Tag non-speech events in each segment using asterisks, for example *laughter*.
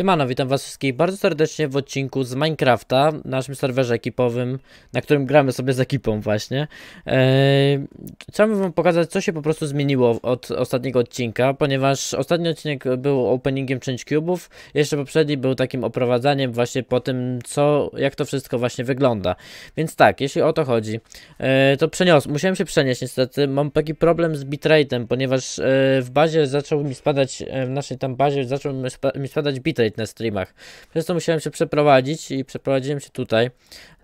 Siemano, witam was wszystkich bardzo serdecznie w odcinku z Minecrafta, naszym serwerze ekipowym, na którym gramy sobie z ekipą właśnie. Eee, chciałbym wam pokazać, co się po prostu zmieniło od ostatniego odcinka, ponieważ ostatni odcinek był openingiem część cubów, jeszcze poprzedni był takim oprowadzaniem właśnie po tym, co, jak to wszystko właśnie wygląda. Więc tak, jeśli o to chodzi, eee, to przenios, musiałem się przenieść niestety, mam taki problem z bitrate'em, ponieważ eee, w bazie zaczął mi spadać, e, w naszej tam bazie zaczął mi, spa mi spadać bitrate, na streamach. Przez to musiałem się przeprowadzić i przeprowadziłem się tutaj,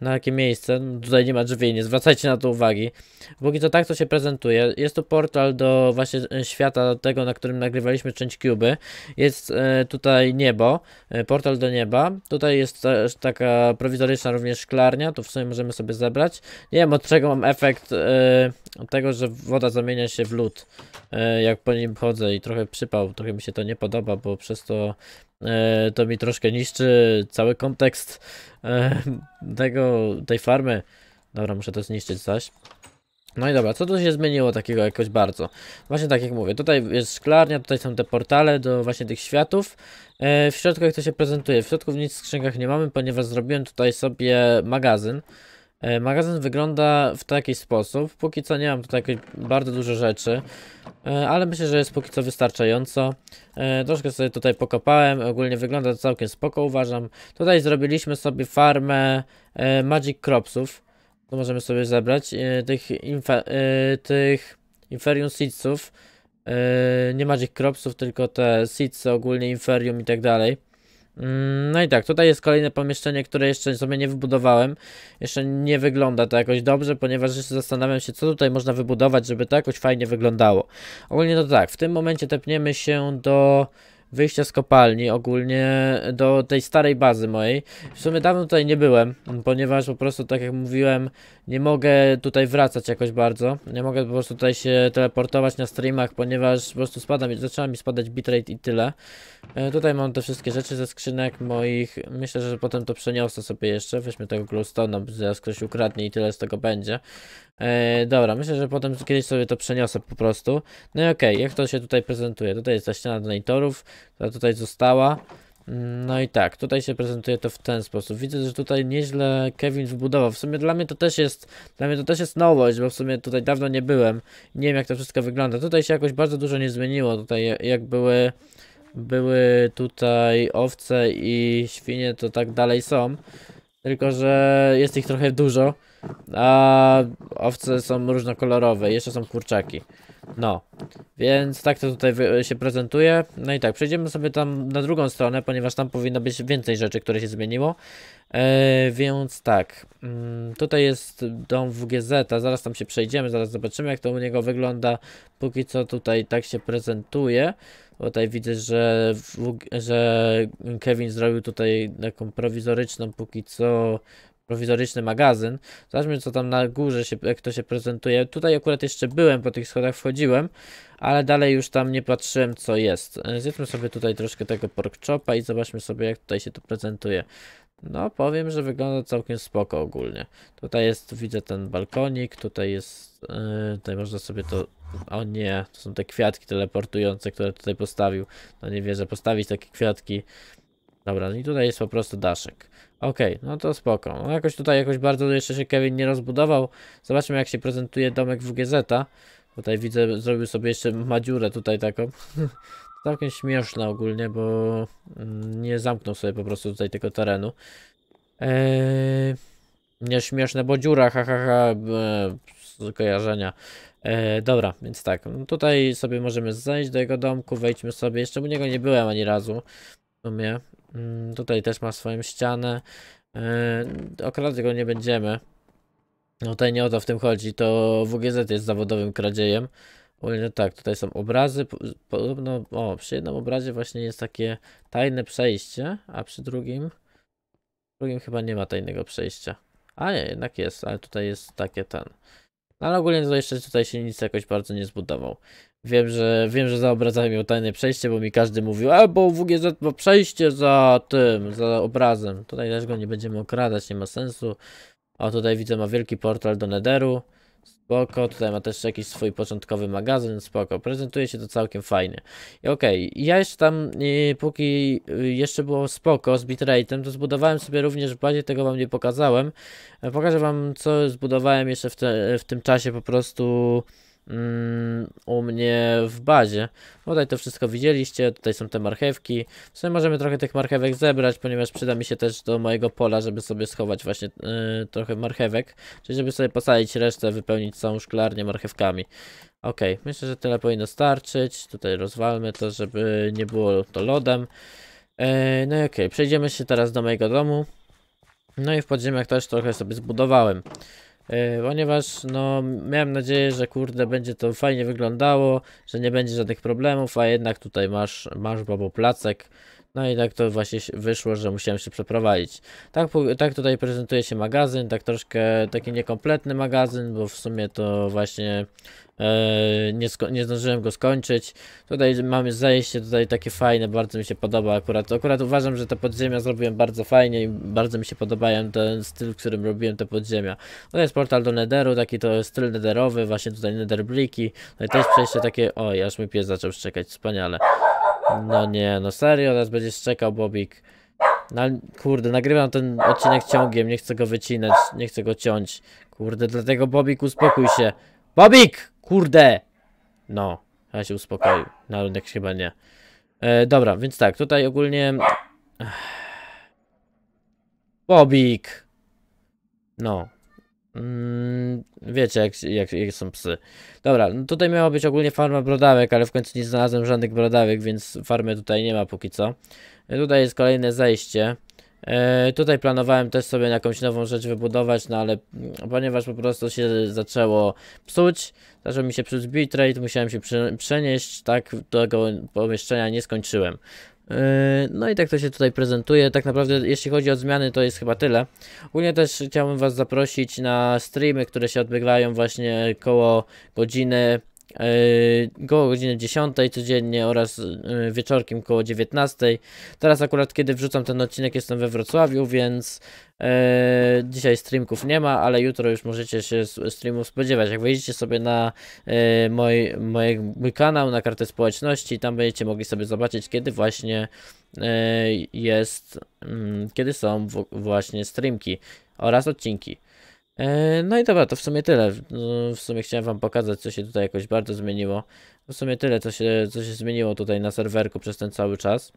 na takie miejsce. No, tutaj nie ma drzwi, nie zwracajcie na to uwagi. Póki to tak to się prezentuje. Jest to portal do właśnie e, świata tego, na którym nagrywaliśmy część Cuby. Jest e, tutaj niebo, e, portal do nieba. Tutaj jest też taka prowizoryczna również szklarnia, to w sumie możemy sobie zebrać. Nie wiem od czego mam efekt yy, tego, że woda zamienia się w lód, jak po nim chodzę i trochę przypał, trochę mi się to nie podoba, bo przez to E, to mi troszkę niszczy cały kontekst e, tego, tej farmy. Dobra, muszę to zniszczyć zaś. No i dobra, co tu się zmieniło takiego jakoś bardzo? Właśnie tak jak mówię, tutaj jest szklarnia, tutaj są te portale do właśnie tych światów. E, w środku jak to się prezentuje? W środku nic w skrzynkach nie mamy, ponieważ zrobiłem tutaj sobie magazyn. E, magazyn wygląda w taki sposób. Póki co nie mam tutaj bardzo dużo rzeczy, e, ale myślę, że jest póki co wystarczająco. E, troszkę sobie tutaj pokopałem, ogólnie wygląda to całkiem spoko uważam. Tutaj zrobiliśmy sobie farmę Magic Cropsów. To możemy sobie zebrać. Tych, infa, tych Inferium Seedsów. Nie Magic Cropsów, tylko te Seedsy ogólnie Inferium i tak dalej. Mm, no i tak, tutaj jest kolejne pomieszczenie, które jeszcze sobie nie wybudowałem. Jeszcze nie wygląda to jakoś dobrze, ponieważ jeszcze zastanawiam się, co tutaj można wybudować, żeby to jakoś fajnie wyglądało. Ogólnie to tak, w tym momencie tepniemy się do wyjścia z kopalni ogólnie do tej starej bazy mojej. W sumie dawno tutaj nie byłem, ponieważ po prostu, tak jak mówiłem, nie mogę tutaj wracać jakoś bardzo. Nie mogę po prostu tutaj się teleportować na streamach, ponieważ po prostu spada mi, zaczyna mi spadać bitrate i tyle. E, tutaj mam te wszystkie rzeczy ze skrzynek moich. Myślę, że potem to przeniosę sobie jeszcze. Weźmy tego no, bo zaraz ktoś ukradnie i tyle z tego będzie. E, dobra, myślę, że potem kiedyś sobie to przeniosę po prostu. No i okej, okay, jak to się tutaj prezentuje? Tutaj jest ta ściana donatorów która tutaj została. Mm, no i tak, tutaj się prezentuje to w ten sposób. Widzę, że tutaj nieźle Kevin wybudował. W sumie dla mnie to też jest, dla mnie to też jest nowość, bo w sumie tutaj dawno nie byłem. Nie wiem jak to wszystko wygląda. Tutaj się jakoś bardzo dużo nie zmieniło. Tutaj jak były, były tutaj owce i świnie, to tak dalej są. Tylko, że jest ich trochę dużo, a owce są różnokolorowe. Jeszcze są kurczaki. No, więc tak to tutaj się prezentuje. No i tak, przejdziemy sobie tam na drugą stronę, ponieważ tam powinno być więcej rzeczy, które się zmieniło. E, więc tak, mm, tutaj jest dom WGZ, a zaraz tam się przejdziemy, zaraz zobaczymy jak to u niego wygląda. Póki co tutaj tak się prezentuje. Tutaj widzę, że, w, że Kevin zrobił tutaj taką prowizoryczną póki co prowizoryczny magazyn. Zobaczmy, co tam na górze się, jak to się prezentuje. Tutaj akurat jeszcze byłem, po tych schodach wchodziłem, ale dalej już tam nie patrzyłem, co jest. E, zjedzmy sobie tutaj troszkę tego pork chopa i zobaczmy sobie, jak tutaj się to prezentuje. No, powiem, że wygląda całkiem spoko ogólnie. Tutaj jest, widzę ten balkonik, tutaj jest, yy, tutaj można sobie to, o nie, to są te kwiatki teleportujące, które tutaj postawił. No nie wierzę, postawić takie kwiatki Dobra, i tutaj jest po prostu daszek. Okej, okay, no to spoko. No jakoś tutaj jakoś bardzo jeszcze się Kevin nie rozbudował. Zobaczmy jak się prezentuje domek WGZ. -a. Tutaj widzę, zrobił sobie jeszcze madziurę tutaj taką. *laughs* Całkiem śmieszna ogólnie, bo mm, nie zamknął sobie po prostu tutaj tego terenu. Eee, nie śmieszne, bo dziura, hahaha, ha, ha, eee, kojarzenia. Eee, dobra, więc tak, no tutaj sobie możemy zejść do jego domku, wejdźmy sobie, jeszcze u niego nie byłem ani razu, sumie. Mm, tutaj też ma swoją ścianę. Yy, e, go nie będziemy. No tutaj nie o to w tym chodzi, to WGZ jest zawodowym kradziejem. Ogólnie tak, tutaj są obrazy, podobno, o, przy jednym obrazie właśnie jest takie tajne przejście, a przy drugim, drugim chyba nie ma tajnego przejścia. A nie, jednak jest, ale tutaj jest takie ten. No, ale ogólnie to jeszcze tutaj się nic jakoś bardzo nie zbudował. Wiem, że wiem, że za obrazami miał tajne przejście, bo mi każdy mówił, a bo WGZ ma przejście za tym, za obrazem. Tutaj też go nie będziemy okradać, nie ma sensu. a tutaj widzę, ma wielki portal do Nederu. Spoko, tutaj ma też jakiś swój początkowy magazyn, spoko. Prezentuje się to całkiem fajnie. I okej, okay. ja jeszcze tam, y, póki y, jeszcze było spoko z bitrate'em, to zbudowałem sobie również, bardziej tego wam nie pokazałem. E, pokażę wam, co zbudowałem jeszcze w, te, w tym czasie po prostu... Mm, u mnie w bazie. Tutaj to wszystko widzieliście, tutaj są te marchewki. W sumie możemy trochę tych marchewek zebrać, ponieważ przyda mi się też do mojego pola, żeby sobie schować właśnie yy, trochę marchewek. Czyli żeby sobie posadzić resztę, wypełnić całą szklarnię marchewkami. Ok, myślę, że tyle powinno starczyć. Tutaj rozwalmy to, żeby nie było to lodem. Yy, no i okej, przejdziemy się teraz do mojego domu. No i w podziemiach też trochę sobie zbudowałem. E, ponieważ no miałem nadzieję, że kurde będzie to fajnie wyglądało, że nie będzie żadnych problemów, a jednak tutaj masz, masz babo placek, no i tak to właśnie wyszło, że musiałem się przeprowadzić. Tak, tak tutaj prezentuje się magazyn, tak troszkę taki niekompletny magazyn, bo w sumie to właśnie e, nie, nie zdążyłem go skończyć. Tutaj mamy zajście tutaj takie fajne, bardzo mi się podoba akurat. Akurat uważam, że te podziemia zrobiłem bardzo fajnie i bardzo mi się podobają ten styl, w którym robiłem te podziemia. To jest portal do nederu, taki to styl nederowy, właśnie tutaj nether bliki. No i też przejście takie... Oj, aż mój pies zaczął szczekać, wspaniale. No nie, no serio, teraz będziesz czekał, Bobik. No, kurde, nagrywam ten odcinek ciągiem, nie chcę go wycinać, nie chcę go ciąć. Kurde, dlatego Bobik, uspokój się. Bobik! Kurde! No, ja się uspokoił. Na rynek chyba nie. E, dobra, więc tak, tutaj ogólnie... Bobik! No, Mm, wiecie, jak, jak, jak, są psy. Dobra, no tutaj miała być ogólnie farma brodawek, ale w końcu nie znalazłem żadnych brodawek, więc farmy tutaj nie ma póki co. E, tutaj jest kolejne zejście. E, tutaj planowałem też sobie jakąś nową rzecz wybudować, no ale mm, ponieważ po prostu się zaczęło psuć, zaczął mi się psuć bitrate, musiałem się przenieść, tak tego pomieszczenia nie skończyłem. Yy, no i tak to się tutaj prezentuje. Tak naprawdę, jeśli chodzi o zmiany, to jest chyba tyle. Ogólnie też chciałbym Was zaprosić na streamy, które się odbywają właśnie koło godziny Yy, koło godziny 10 codziennie oraz yy, wieczorkiem koło 19. Teraz akurat kiedy wrzucam ten odcinek jestem we Wrocławiu, więc yy, dzisiaj streamków nie ma, ale jutro już możecie się streamów spodziewać. Jak wejdziecie sobie na mój, mój, mój kanał, na kartę społeczności, tam będziecie mogli sobie zobaczyć kiedy właśnie jest, mm, kiedy są właśnie streamki oraz odcinki. E, no i dobra, to w sumie tyle. No, w sumie chciałem wam pokazać, co się tutaj jakoś bardzo zmieniło. W sumie tyle, co się, co się zmieniło tutaj na serwerku przez ten cały czas.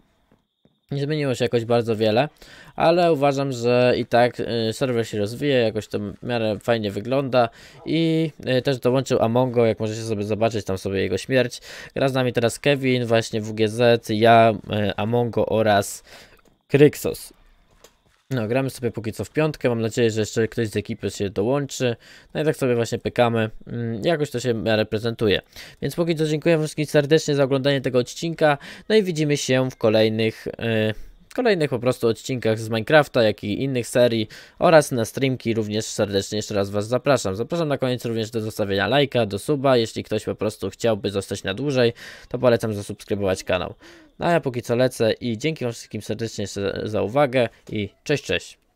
Nie zmieniło się jakoś bardzo wiele, ale uważam, że i tak e, serwer się rozwija, jakoś to w miarę fajnie wygląda i e, też dołączył Amongo, jak możecie sobie zobaczyć tam sobie jego śmierć. Gra z nami teraz Kevin, właśnie WGZ, ja, Amongo oraz Kryksos. No, gramy sobie póki co w piątkę, mam nadzieję, że jeszcze ktoś z ekipy się dołączy. No i tak sobie właśnie pykamy, mm, jakoś to się reprezentuje. Więc póki co dziękuję wszystkim serdecznie za oglądanie tego odcinka, no i widzimy się w kolejnych... Yy kolejnych po prostu odcinkach z Minecrafta, jak i innych serii oraz na streamki również serdecznie jeszcze raz Was zapraszam. Zapraszam na koniec również do zostawienia lajka, do suba, jeśli ktoś po prostu chciałby zostać na dłużej, to polecam zasubskrybować kanał. No a ja póki co lecę i dzięki Wam wszystkim serdecznie za uwagę i cześć, cześć.